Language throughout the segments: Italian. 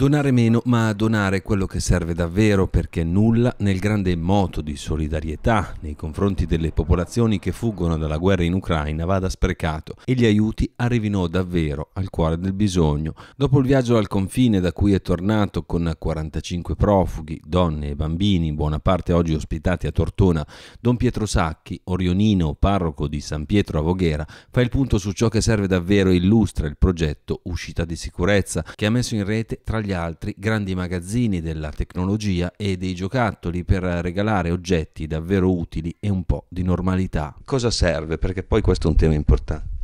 Donare meno, ma donare quello che serve davvero, perché nulla nel grande moto di solidarietà nei confronti delle popolazioni che fuggono dalla guerra in Ucraina vada sprecato e gli aiuti arrivino davvero al cuore del bisogno. Dopo il viaggio al confine da cui è tornato con 45 profughi, donne e bambini, in buona parte oggi ospitati a Tortona, Don Pietro Sacchi, orionino parroco di San Pietro a Voghera, fa il punto su ciò che serve davvero e illustra il progetto Uscita di sicurezza, che ha messo in rete tra gli gli altri grandi magazzini della tecnologia e dei giocattoli per regalare oggetti davvero utili e un po' di normalità. Cosa serve? Perché poi questo è un tema importante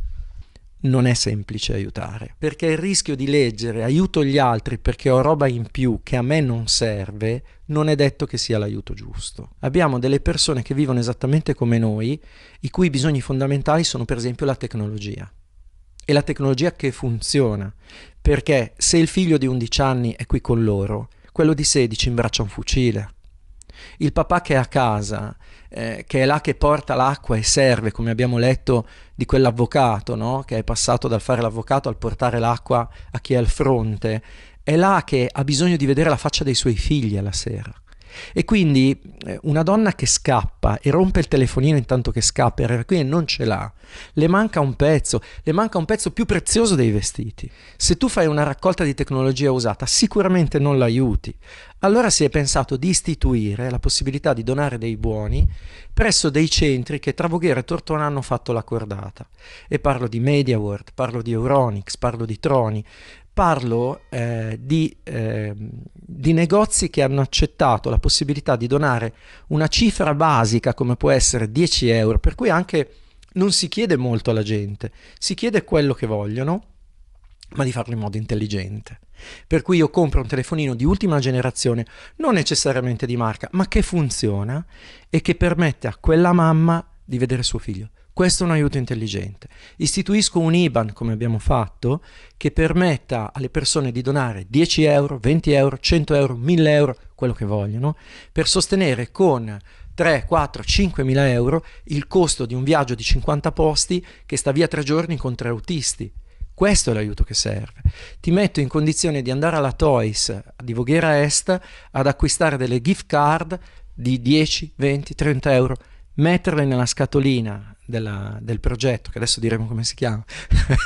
non è semplice aiutare, perché il rischio di leggere aiuto gli altri perché ho roba in più che a me non serve, non è detto che sia l'aiuto giusto. Abbiamo delle persone che vivono esattamente come noi, i cui bisogni fondamentali sono per esempio la tecnologia è la tecnologia che funziona, perché se il figlio di 11 anni è qui con loro, quello di 16 imbraccia un fucile. Il papà che è a casa, eh, che è là che porta l'acqua e serve, come abbiamo letto di quell'avvocato, no? che è passato dal fare l'avvocato al portare l'acqua a chi è al fronte, è là che ha bisogno di vedere la faccia dei suoi figli alla sera. E quindi eh, una donna che scappa e rompe il telefonino intanto che scappa e quindi non ce l'ha, le manca un pezzo, le manca un pezzo più prezioso dei vestiti. Se tu fai una raccolta di tecnologia usata, sicuramente non l'aiuti. Allora si è pensato di istituire la possibilità di donare dei buoni presso dei centri che tra Voghera e Tortona hanno fatto la cordata. E parlo di MediaWorld, parlo di Euronics, parlo di Troni, parlo eh, di, eh, di, negozi che hanno accettato la possibilità di donare una cifra basica come può essere 10 euro, per cui anche non si chiede molto alla gente, si chiede quello che vogliono, ma di farlo in modo intelligente. Per cui io compro un telefonino di ultima generazione, non necessariamente di marca, ma che funziona e che permette a quella mamma di vedere suo figlio questo è un aiuto intelligente. Istituisco un IBAN, come abbiamo fatto, che permetta alle persone di donare 10 euro, 20 euro, 100 euro, 1000 euro, quello che vogliono, per sostenere con 3, 4, 5 mila euro il costo di un viaggio di 50 posti che sta via tre giorni con tre autisti. Questo è l'aiuto che serve. Ti metto in condizione di andare alla Toys di Voghera Est ad acquistare delle gift card di 10, 20, 30 euro, metterle nella scatolina della, del progetto, che adesso diremo come si chiama,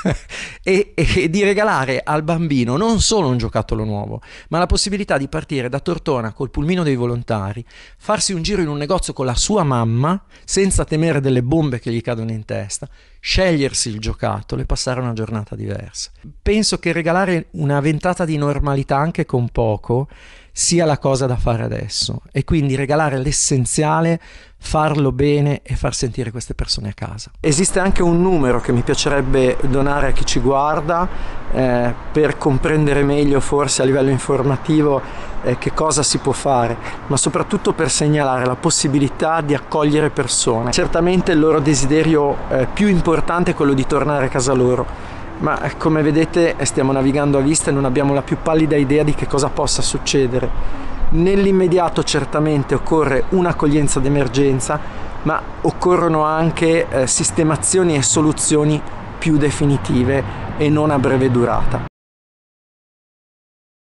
e, e, di regalare al bambino non solo un giocattolo nuovo, ma la possibilità di partire da Tortona col pulmino dei volontari, farsi un giro in un negozio con la sua mamma, senza temere delle bombe che gli cadono in testa, scegliersi il giocattolo e passare una giornata diversa. Penso che regalare una ventata di normalità anche con poco sia la cosa da fare adesso e quindi regalare l'essenziale, farlo bene e far sentire queste persone a casa. Esiste anche un numero che mi piacerebbe donare a chi ci guarda eh, per comprendere meglio forse a livello informativo eh, che cosa si può fare, ma soprattutto per segnalare la possibilità di accogliere persone. Certamente il loro desiderio eh, più importante è quello di tornare a casa loro ma eh, come vedete eh, stiamo navigando a vista e non abbiamo la più pallida idea di che cosa possa succedere. Nell'immediato certamente occorre un'accoglienza d'emergenza ma occorrono anche eh, sistemazioni e soluzioni più definitive e non a breve durata.